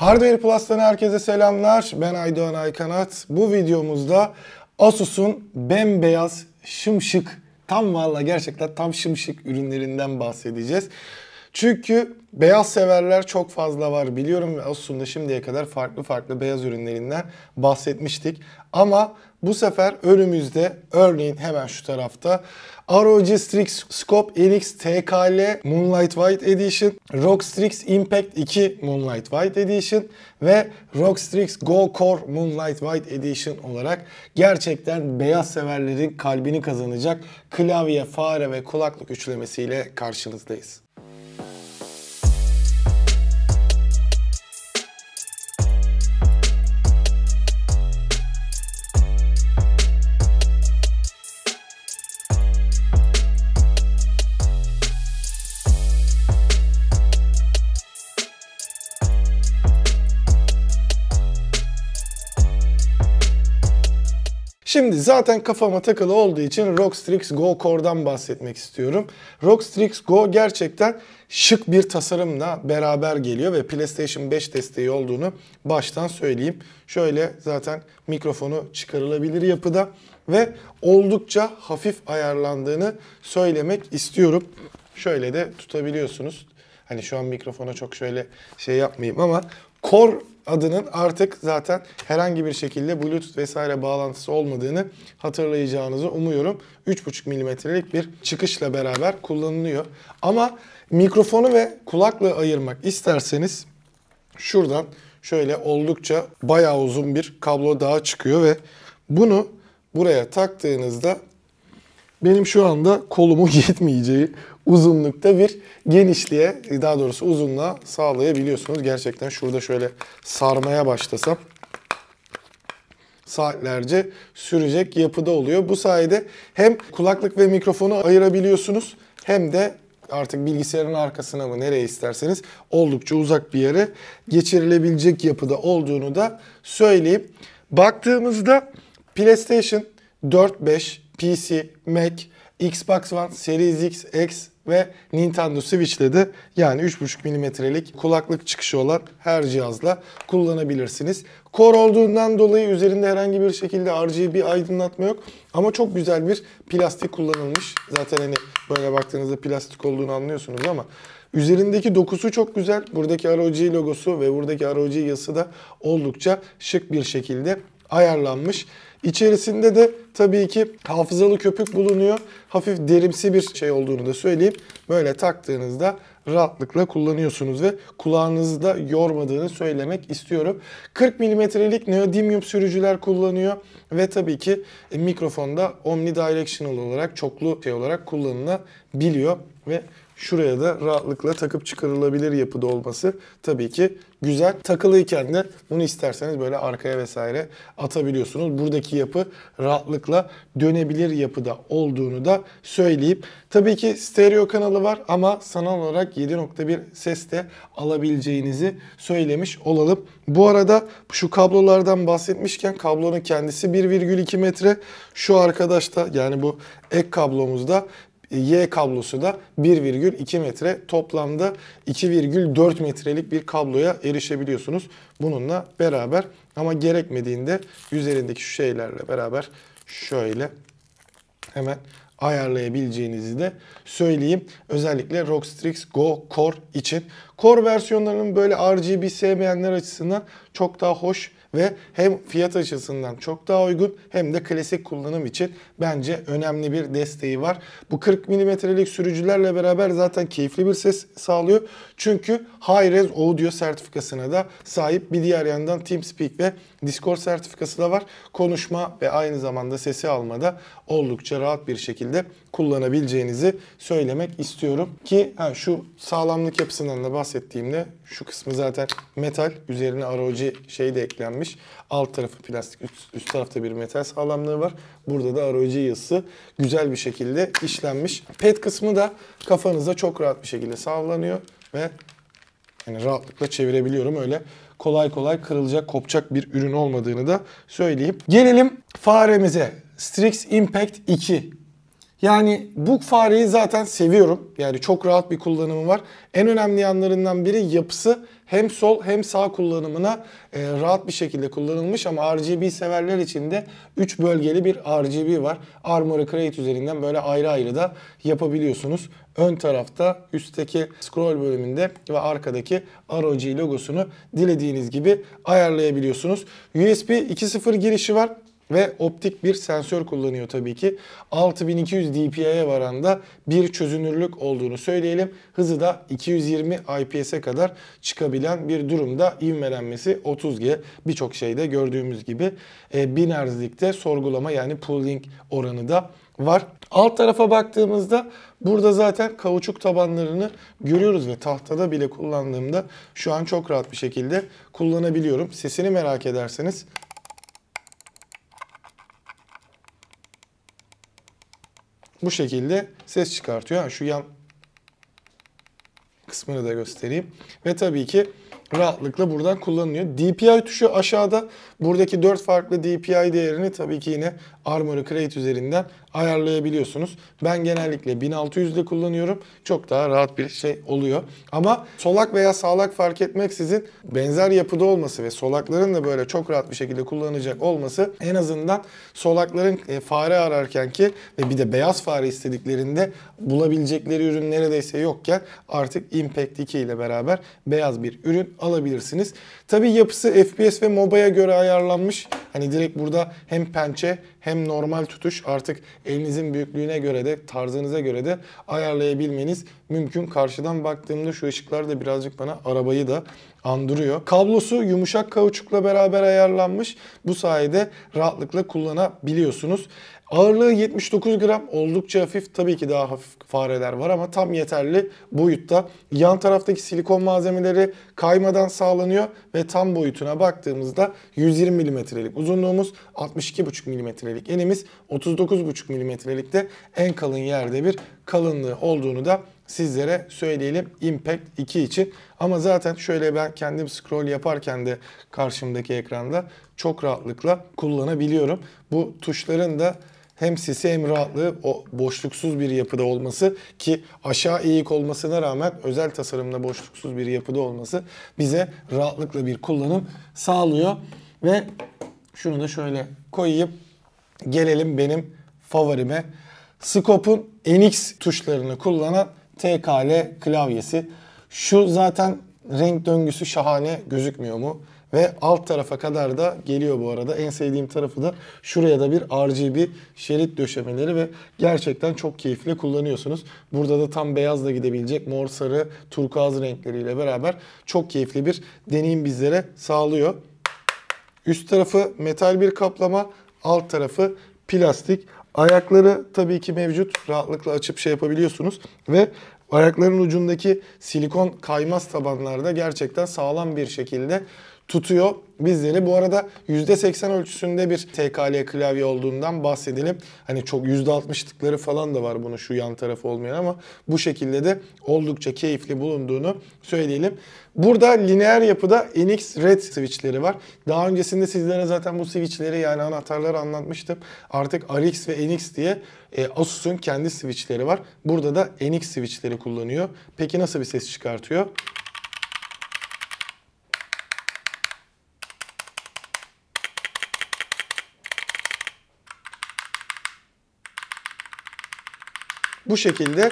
Hardware Plus'tan herkese selamlar. Ben Aydoğan Aykanat. Bu videomuzda Asus'un bembeyaz, şımşık, tam valla gerçekten tam şımşık ürünlerinden bahsedeceğiz. Çünkü beyaz severler çok fazla var biliyorum ve Asus'un da şimdiye kadar farklı farklı beyaz ürünlerinden bahsetmiştik. Ama bu sefer önümüzde örneğin hemen şu tarafta ROG Strix Scope NX TKL Moonlight White Edition, ROG Strix Impact 2 Moonlight White Edition ve ROG Strix Go Core Moonlight White Edition olarak gerçekten beyaz severlerin kalbini kazanacak klavye, fare ve kulaklık üçlemesiyle karşınızdayız. Şimdi zaten kafama takılı olduğu için Rockstrix Go Core'dan bahsetmek istiyorum. Rockstrix Go gerçekten şık bir tasarımla beraber geliyor ve PlayStation 5 desteği olduğunu baştan söyleyeyim. Şöyle zaten mikrofonu çıkarılabilir yapıda ve oldukça hafif ayarlandığını söylemek istiyorum. Şöyle de tutabiliyorsunuz. Hani şu an mikrofona çok şöyle şey yapmayayım ama Core adının artık zaten herhangi bir şekilde Bluetooth vesaire bağlantısı olmadığını hatırlayacağınızı umuyorum. 3.5 milimetrelik bir çıkışla beraber kullanılıyor. Ama mikrofonu ve kulaklığı ayırmak isterseniz şuradan şöyle oldukça bayağı uzun bir kablo daha çıkıyor ve bunu buraya taktığınızda benim şu anda kolumu yetmeyeceği uzunlukta bir genişliğe, daha doğrusu uzunluğa sağlayabiliyorsunuz. Gerçekten şurada şöyle sarmaya başlasam saatlerce sürecek yapıda oluyor. Bu sayede hem kulaklık ve mikrofonu ayırabiliyorsunuz hem de artık bilgisayarın arkasına mı nereye isterseniz oldukça uzak bir yere geçirilebilecek yapıda olduğunu da söyleyeyim. Baktığımızda PlayStation 4, 5, PC, Mac Xbox One, Series X, X ve Nintendo Switch'le de yani 3.5 milimetrelik kulaklık çıkışı olan her cihazla kullanabilirsiniz. Kor olduğundan dolayı üzerinde herhangi bir şekilde RGB aydınlatma yok. Ama çok güzel bir plastik kullanılmış. Zaten hani böyle baktığınızda plastik olduğunu anlıyorsunuz ama Üzerindeki dokusu çok güzel. Buradaki ROG logosu ve buradaki ROG yazısı da oldukça şık bir şekilde ayarlanmış. İçerisinde de tabii ki hafızalı köpük bulunuyor. Hafif derimsi bir şey olduğunu da söyleyeyim. Böyle taktığınızda rahatlıkla kullanıyorsunuz ve kulağınızı da yormadığını söylemek istiyorum. 40 milimetrelik neodymium sürücüler kullanıyor ve tabii ki e, mikrofonda omnidirectional olarak çoklu şey olarak kullanılabiliyor ve şuraya da rahatlıkla takıp çıkarılabilir yapıda olması tabii ki güzel. Takılıyken de bunu isterseniz böyle arkaya vesaire atabiliyorsunuz. Buradaki yapı rahatlıkla dönebilir yapıda olduğunu da söyleyeyim. Tabii ki stereo kanalı var ama sanal olarak 7.1 ses de alabileceğinizi söylemiş olalım. Bu arada şu kablolardan bahsetmişken kablonun kendisi 1,2 metre. Şu arkadaş da yani bu ek kablomuzda Y kablosu da 1,2 metre toplamda 2,4 metrelik bir kabloya erişebiliyorsunuz. Bununla beraber ama gerekmediğinde üzerindeki şu şeylerle beraber şöyle hemen ayarlayabileceğinizi de söyleyeyim. Özellikle Rockstrix Go Core için. Core versiyonlarının böyle RGB sevmeyenler açısından çok daha hoş ve hem fiyat açısından çok daha uygun hem de klasik kullanım için bence önemli bir desteği var. Bu 40 milimetrelik sürücülerle beraber zaten keyifli bir ses sağlıyor. Çünkü Hi-Res Audio sertifikasına da sahip. Bir diğer yandan TeamSpeak ve Discord sertifikası da var. Konuşma ve aynı zamanda sesi almada oldukça rahat bir şekilde kullanabileceğinizi söylemek istiyorum. Ki ha, şu sağlamlık yapısından da bahsettiğimde şu kısmı zaten metal. Üzerine ROG şey de eklenmiş. Alt tarafı plastik, üst, üst tarafta bir metal sağlamlığı var. Burada da ROG yazısı güzel bir şekilde işlenmiş. Pet kısmı da kafanıza çok rahat bir şekilde sağlanıyor ve yani rahatlıkla çevirebiliyorum. Öyle kolay kolay kırılacak, kopacak bir ürün olmadığını da söyleyeyim. Gelelim faremize. Strix Impact 2 yani bu fareyi zaten seviyorum. Yani çok rahat bir kullanımı var. En önemli yanlarından biri yapısı hem sol hem sağ kullanımına e, rahat bir şekilde kullanılmış ama RGB severler için de 3 bölgeli bir RGB var. Armory Crate üzerinden böyle ayrı ayrı da yapabiliyorsunuz. Ön tarafta üstteki scroll bölümünde ve arkadaki ROG logosunu dilediğiniz gibi ayarlayabiliyorsunuz. USB 2.0 girişi var ve optik bir sensör kullanıyor tabii ki. 6200 dpi'ye varan da bir çözünürlük olduğunu söyleyelim. Hızı da 220 IPS'e kadar çıkabilen bir durumda ivmelenmesi 30G birçok şeyde gördüğümüz gibi e, binerzlikte sorgulama yani pulling oranı da var. Alt tarafa baktığımızda burada zaten kauçuk tabanlarını görüyoruz ve tahtada bile kullandığımda şu an çok rahat bir şekilde kullanabiliyorum. Sesini merak ederseniz Bu şekilde ses çıkartıyor. şu yan kısmını da göstereyim. Ve tabii ki rahatlıkla buradan kullanılıyor. DPI tuşu aşağıda. Buradaki 4 farklı DPI değerini tabii ki yine Armory Crate üzerinden ayarlayabiliyorsunuz. Ben genellikle 1600 ile kullanıyorum. Çok daha rahat bir şey oluyor. Ama solak veya sağlak fark etmeksizin benzer yapıda olması ve solakların da böyle çok rahat bir şekilde kullanacak olması en azından solakların e, fare ararken ki ve bir de beyaz fare istediklerinde bulabilecekleri ürün neredeyse yokken artık Impact 2 ile beraber beyaz bir ürün alabilirsiniz. Tabi yapısı FPS ve MOBA'ya göre ayarlanmış. Hani direkt burada hem pençe hem normal tutuş artık elinizin büyüklüğüne göre de tarzınıza göre de ayarlayabilmeniz mümkün. Karşıdan baktığımda şu ışıklar da birazcık bana arabayı da andırıyor. Kablosu yumuşak kauçukla beraber ayarlanmış. Bu sayede rahatlıkla kullanabiliyorsunuz. Ağırlığı 79 gram oldukça hafif tabii ki daha hafif fareler var ama tam yeterli boyutta. Yan taraftaki silikon malzemeleri kaymadan sağlanıyor ve tam boyutuna baktığımızda 120 milimetrelik uzunluğumuz 62,5 milimetrelik enimiz 39,5 milimetrelikte en kalın yerde bir kalınlığı olduğunu da sizlere söyleyelim Impact 2 için. Ama zaten şöyle ben kendim scroll yaparken de karşımdaki ekranda çok rahatlıkla kullanabiliyorum. Bu tuşların da hem sisi hem rahatlığı o boşluksuz bir yapıda olması ki aşağı eğik olmasına rağmen özel tasarımda boşluksuz bir yapıda olması bize rahatlıkla bir kullanım sağlıyor. Ve şunu da şöyle koyayım. Gelelim benim favorime. Scope'un NX tuşlarını kullanan TKL klavyesi. Şu zaten renk döngüsü şahane gözükmüyor mu? ve alt tarafa kadar da geliyor bu arada. En sevdiğim tarafı da şuraya da bir RGB şerit döşemeleri ve gerçekten çok keyifli kullanıyorsunuz. Burada da tam beyazla gidebilecek mor, sarı, turkuaz renkleriyle beraber çok keyifli bir deneyim bizlere sağlıyor. Üst tarafı metal bir kaplama, alt tarafı plastik. Ayakları tabii ki mevcut. Rahatlıkla açıp şey yapabiliyorsunuz. Ve ayakların ucundaki silikon kaymaz tabanlarda gerçekten sağlam bir şekilde tutuyor. Bizleri bu arada %80 ölçüsünde bir TKL klavye olduğundan bahsedelim. Hani çok %60'lıkları falan da var bunu şu yan tarafı olmayan ama bu şekilde de oldukça keyifli bulunduğunu söyleyelim. Burada lineer yapıda NX Red switchleri var. Daha öncesinde sizlere zaten bu switchleri yani anahtarları anlatmıştım. Artık RX ve NX diye e, Asus'un kendi switchleri var. Burada da NX switchleri kullanıyor. Peki nasıl bir ses çıkartıyor? Bu şekilde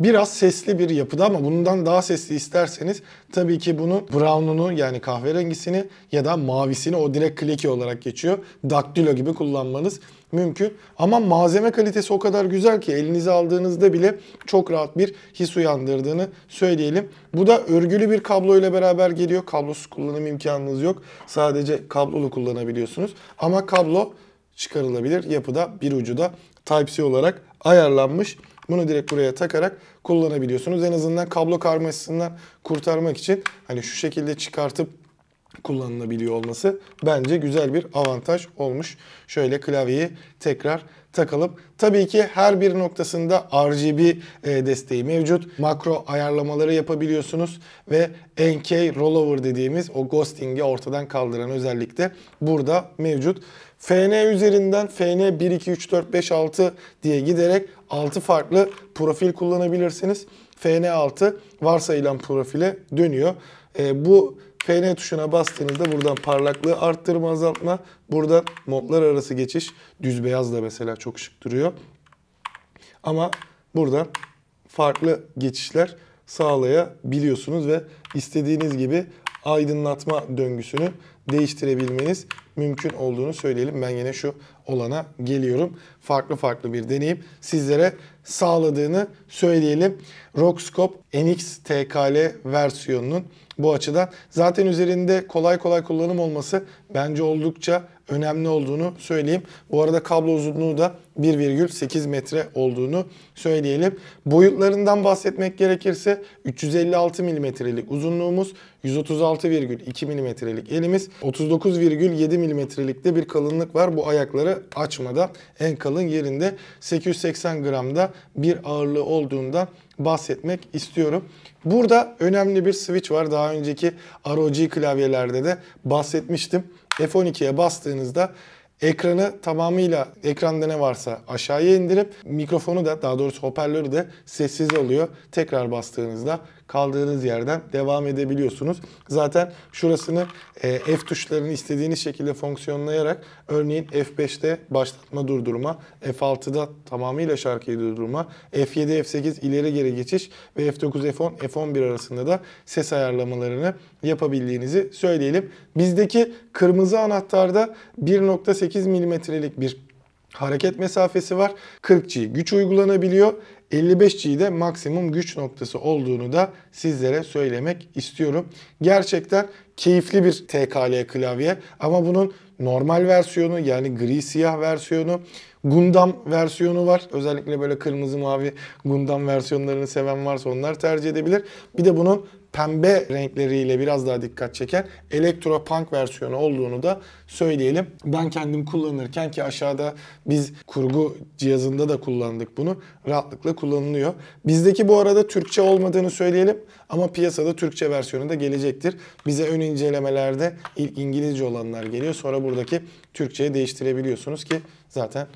biraz sesli bir yapıda ama bundan daha sesli isterseniz tabii ki bunu brown'unu yani kahverengisini ya da mavisini o direkt kleki olarak geçiyor. Daktilo gibi kullanmanız mümkün. Ama malzeme kalitesi o kadar güzel ki elinize aldığınızda bile çok rahat bir his uyandırdığını söyleyelim. Bu da örgülü bir kablo ile beraber geliyor. Kablosuz kullanım imkanınız yok. Sadece kablolu kullanabiliyorsunuz. Ama kablo çıkarılabilir yapıda bir ucu da Type-C olarak ayarlanmış. Bunu direkt buraya takarak kullanabiliyorsunuz. En azından kablo karmasından kurtarmak için hani şu şekilde çıkartıp kullanılabiliyor olması bence güzel bir avantaj olmuş. Şöyle klavyeyi tekrar takılıp tabii ki her bir noktasında RGB e, desteği mevcut. Makro ayarlamaları yapabiliyorsunuz ve NK rollover dediğimiz o ghosting'i ortadan kaldıran özellik de burada mevcut. FN üzerinden FN 1, 2, 3, 4, 5, 6 diye giderek 6 farklı profil kullanabilirsiniz. FN6 varsayılan profile dönüyor. E, bu FN tuşuna bastığınızda buradan parlaklığı arttırma azaltma. Buradan modlar arası geçiş. Düz beyaz da mesela çok şık duruyor. Ama buradan farklı geçişler sağlayabiliyorsunuz ve istediğiniz gibi aydınlatma döngüsünü değiştirebilmeniz mümkün olduğunu söyleyelim. Ben yine şu olana geliyorum. Farklı farklı bir deneyim sizlere sağladığını söyleyelim. Rockscope NX TKL versiyonunun bu açıdan. Zaten üzerinde kolay kolay kullanım olması bence oldukça önemli olduğunu söyleyeyim. Bu arada kablo uzunluğu da 1,8 metre olduğunu söyleyelim. Boyutlarından bahsetmek gerekirse 356 milimetrelik uzunluğumuz, 136,2 milimetrelik elimiz, 39,7 milimetrelikte bir kalınlık var. Bu ayakları açmada en kalın yerinde 880 gramda bir ağırlığı olduğundan bahsetmek istiyorum. Burada önemli bir switch var. Daha önceki ROG klavyelerde de bahsetmiştim. F12'ye bastığınızda ekranı tamamıyla ekranda ne varsa aşağıya indirip mikrofonu da daha doğrusu hoparlörü de sessiz oluyor Tekrar bastığınızda kaldığınız yerden devam edebiliyorsunuz. Zaten şurasını e, F tuşlarını istediğiniz şekilde fonksiyonlayarak örneğin F5'te başlatma durdurma, F6'da tamamıyla şarkıyı durdurma, F7, F8 ileri geri geçiş ve F9, F10, F11 arasında da ses ayarlamalarını yapabildiğinizi söyleyelim. Bizdeki kırmızı anahtarda 1.8 milimetrelik bir hareket mesafesi var. 40G güç uygulanabiliyor. 55G'de maksimum güç noktası olduğunu da sizlere söylemek istiyorum. Gerçekten keyifli bir TKL klavye ama bunun normal versiyonu yani gri siyah versiyonu Gundam versiyonu var. Özellikle böyle kırmızı mavi Gundam versiyonlarını seven varsa onlar tercih edebilir. Bir de bunun pembe renkleriyle biraz daha dikkat çeken elektro punk versiyonu olduğunu da söyleyelim. Ben kendim kullanırken ki aşağıda biz kurgu cihazında da kullandık bunu. Rahatlıkla kullanılıyor. Bizdeki bu arada Türkçe olmadığını söyleyelim ama piyasada Türkçe versiyonu da gelecektir. Bize ön incelemelerde ilk İngilizce olanlar geliyor. Sonra buradaki Türkçe'ye değiştirebiliyorsunuz ki zaten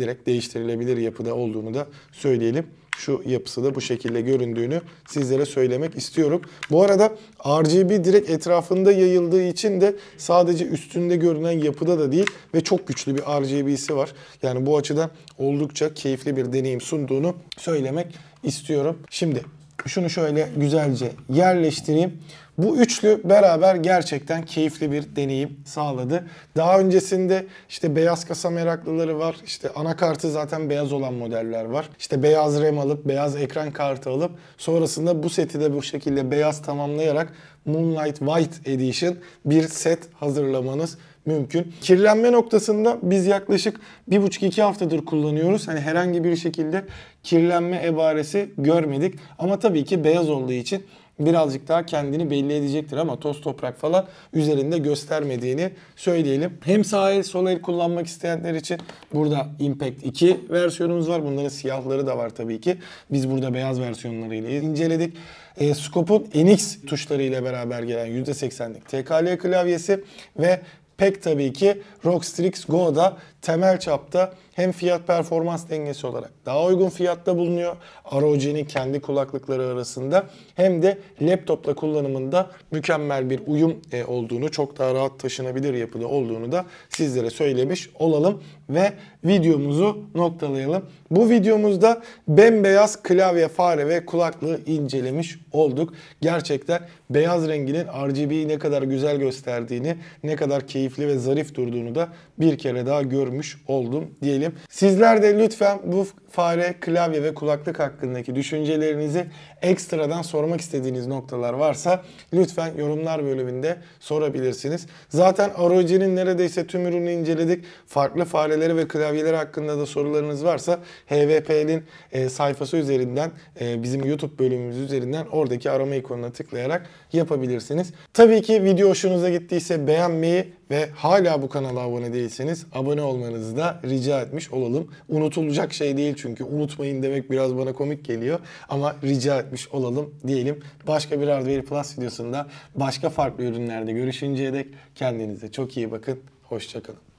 direkt değiştirilebilir yapıda olduğunu da söyleyelim şu yapısı da bu şekilde göründüğünü sizlere söylemek istiyorum. Bu arada RGB direkt etrafında yayıldığı için de sadece üstünde görünen yapıda da değil ve çok güçlü bir RGB'si var. Yani bu açıdan oldukça keyifli bir deneyim sunduğunu söylemek istiyorum. Şimdi şunu şöyle güzelce yerleştireyim. Bu üçlü beraber gerçekten keyifli bir deneyim sağladı. Daha öncesinde işte beyaz kasa meraklıları var. İşte anakartı zaten beyaz olan modeller var. İşte beyaz RAM alıp beyaz ekran kartı alıp sonrasında bu seti de bu şekilde beyaz tamamlayarak Moonlight White Edition bir set hazırlamanız mümkün. Kirlenme noktasında biz yaklaşık 1,5-2 haftadır kullanıyoruz. Hani herhangi bir şekilde kirlenme ebaresi görmedik. Ama tabii ki beyaz olduğu için birazcık daha kendini belli edecektir ama toz toprak falan üzerinde göstermediğini söyleyelim. Hem sağ el sol el kullanmak isteyenler için burada Impact 2 versiyonumuz var. Bunların siyahları da var tabii ki. Biz burada beyaz versiyonlarıyla inceledik. E, Scope'un NX tuşları ile beraber gelen %80'lik TKL klavyesi ve pek tabii ki Rockstrix Go'da temel çapta hem fiyat performans dengesi olarak daha uygun fiyatta bulunuyor ROG'nin kendi kulaklıkları arasında hem de laptopla kullanımında mükemmel bir uyum e, olduğunu çok daha rahat taşınabilir yapıda olduğunu da sizlere söylemiş olalım ve videomuzu noktalayalım. Bu videomuzda bembeyaz klavye fare ve kulaklığı incelemiş olduk. Gerçekten beyaz renginin RGB'yi ne kadar güzel gösterdiğini, ne kadar keyifli ve zarif durduğunu da bir kere daha görmüş görmüş oldum diyelim. Sizler de lütfen bu fare, klavye ve kulaklık hakkındaki düşüncelerinizi ekstradan sormak istediğiniz noktalar varsa lütfen yorumlar bölümünde sorabilirsiniz. Zaten Arojin'in neredeyse tüm ürünü inceledik. Farklı fareleri ve klavyeleri hakkında da sorularınız varsa HVP'nin e, sayfası üzerinden e, bizim YouTube bölümümüz üzerinden oradaki arama ikonuna tıklayarak yapabilirsiniz. Tabii ki video hoşunuza gittiyse beğenmeyi ve hala bu kanala abone değilseniz abone olmanızı da rica etmiş olalım. Unutulacak şey değil çünkü unutmayın demek biraz bana komik geliyor ama rica etmiş olalım diyelim. Başka bir Hardware Plus videosunda başka farklı ürünlerde görüşünceye dek kendinize çok iyi bakın. Hoşçakalın.